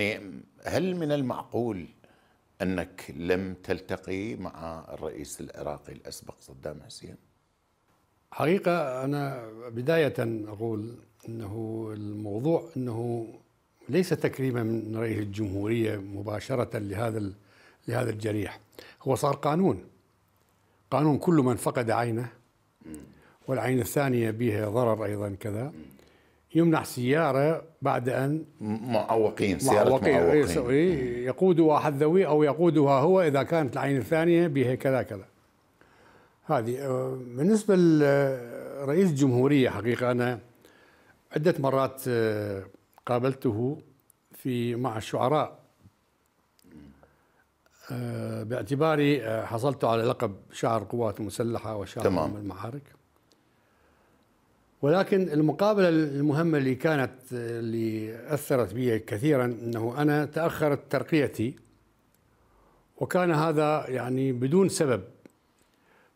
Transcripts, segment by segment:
يعني هل من المعقول أنك لم تلتقي مع الرئيس العراقي الأسبق صدام حسين؟ حقيقة أنا بداية أقول أنه الموضوع أنه ليس تكريما من رئيس الجمهورية مباشرة لهذا لهذا الجريح هو صار قانون قانون كل من فقد عينه والعين الثانية بها ضرر أيضا كذا يمنح سيارة بعد أن معوقين سيارة معوقين, إيه، معوقين. إيه، يقودها أحد ذوي أو يقودها هو إذا كانت العين الثانية بها كذا كذا هذه آه، بالنسبة لرئيس الجمهورية حقيقة أنا عدة مرات آه، قابلته في مع الشعراء آه، باعتباري حصلت على لقب شاعر القوات المسلحة وشاعر تمام. المعارك ولكن المقابله المهمه اللي كانت اللي اثرت بي كثيرا انه انا تاخرت ترقيتي وكان هذا يعني بدون سبب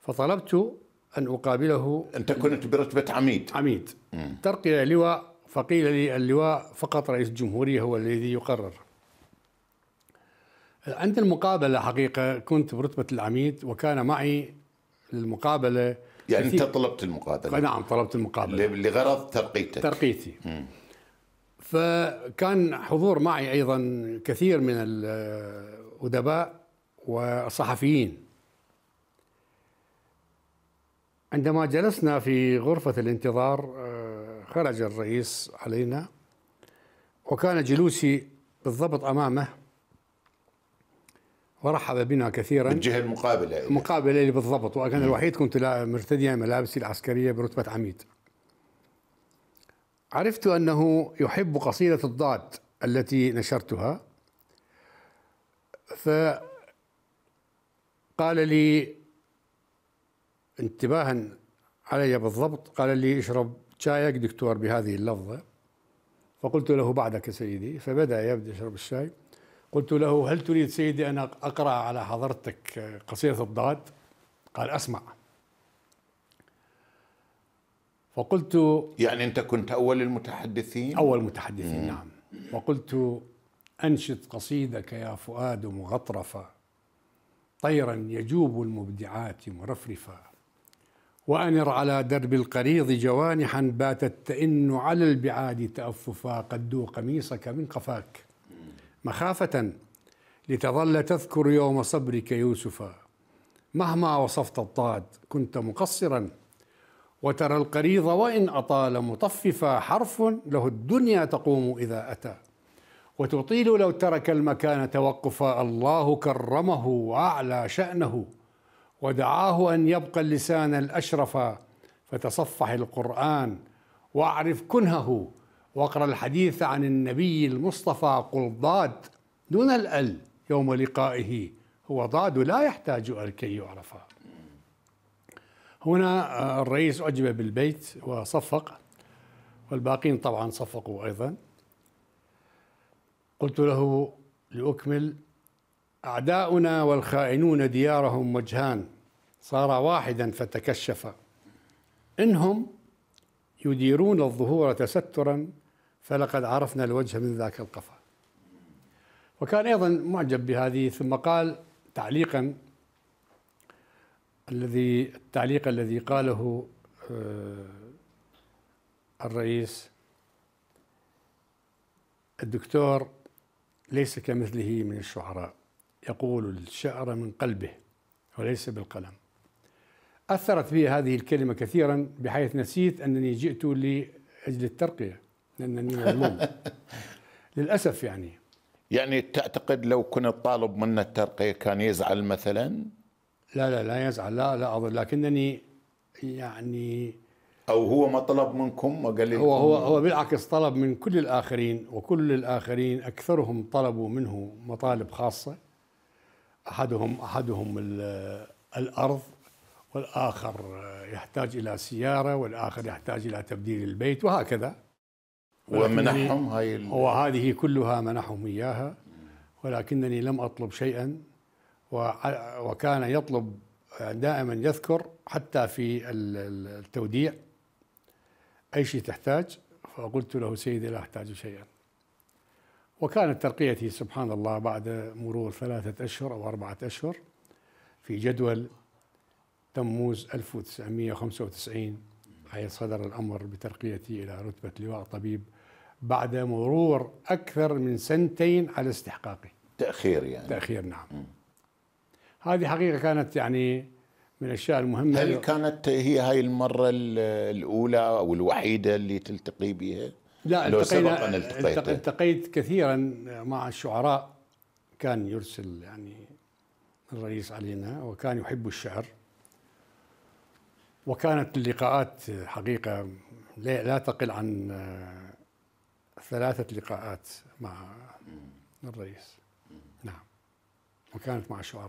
فطلبت ان اقابله انت كنت برتبه عميد عميد مم. ترقيه لواء فقيل لي اللواء فقط رئيس الجمهوريه هو الذي يقرر عند المقابله حقيقه كنت برتبه العميد وكان معي للمقابله يعني كثير. انت طلبت المقابله نعم طلبت المقابله لغرض ترقيتك ترقيتي مم. فكان حضور معي ايضا كثير من الادباء والصحفيين عندما جلسنا في غرفه الانتظار آه، خرج الرئيس علينا وكان جلوسي بالضبط امامه ورحب بنا كثيرا الجهه المقابله يعني. مقابله اللي بالضبط وانا الوحيد كنت مرتديا ملابسي العسكريه برتبه عميد عرفت انه يحب قصيده الضاد التي نشرتها فقال لي انتباها علي بالضبط قال لي اشرب شايك دكتور بهذه اللفظه فقلت له بعدك يا سيدي فبدا يبدا يشرب الشاي قلت له هل تريد سيدي أن أقرأ على حضرتك قصيدة الضاد قال أسمع فقلت يعني أنت كنت أول المتحدثين أول المتحدثين مم. نعم وقلت أنشد قصيدك يا فؤاد مغطرفة طيرا يجوب المبدعات مرفرفا وأنر على درب القريض جوانحا باتت تئن على البعاد تأففا قد دو قميصك من قفاك مخافة لتظل تذكر يوم صبرك يوسف مهما وصفت الضاد كنت مقصرا وترى القريض وإن أطال مطففا حرف له الدنيا تقوم إذا أتى وتطيل لو ترك المكان توقفا الله كرمه وأعلى شأنه ودعاه أن يبقى اللسان الأشرف فتصفح القرآن واعرف كنهه واقرأ الحديث عن النبي المصطفى قل ضاد دون الأل يوم لقائه هو ضاد لا يحتاج أل كي يعرف هنا آه، الرئيس أعجب بالبيت وصفق والباقين طبعا صفقوا أيضا قلت له لأكمل أعداؤنا والخائنون ديارهم وجهان صار واحدا فتكشف إنهم يديرون الظهور تسترا فلقد عرفنا الوجه من ذاك القفا وكان أيضا معجب بهذه ثم قال تعليقا الذي التعليق الذي قاله آه، الرئيس الدكتور ليس كمثله من الشعراء يقول الشعر من قلبه وليس بالقلم أثرت في هذه الكلمة كثيرا بحيث نسيت أنني جئت لأجل الترقية لأنني مظلوم للأسف يعني يعني تعتقد لو كنت طالب منه الترقية كان يزعل مثلا؟ لا لا لا يزعل لا لا أظن لكنني يعني أو هو ما طلب منكم وقال لي هو هو هو بالعكس طلب من كل الآخرين وكل الآخرين أكثرهم طلبوا منه مطالب خاصة أحدهم أحدهم الأرض والآخر يحتاج إلى سيارة والآخر يحتاج إلى تبديل البيت وهكذا ومنحهم هاي هو هذه كلها منحهم اياها ولكنني لم اطلب شيئا وكان يطلب دائما يذكر حتى في التوديع اي شيء تحتاج فقلت له سيدي لا احتاج شيئا وكانت ترقيتي سبحان الله بعد مرور ثلاثة أشهر أو أربعة أشهر في جدول تموز 1995 حيث صدر الأمر بترقيتي إلى رتبة لواء طبيب بعد مرور أكثر من سنتين على استحقاقي تأخير يعني تأخير نعم م. هذه حقيقة كانت يعني من الأشياء المهمة هل كانت هي هاي المرة الأولى أو الوحيدة اللي تلتقي بها؟ لا لو سبق أن التقيت التقيت كثيرا مع الشعراء كان يرسل يعني الرئيس علينا وكان يحب الشعر وكانت اللقاءات حقيقة لا تقل عن آه، ثلاثة لقاءات مع الرئيس نعم وكانت مع الشعراء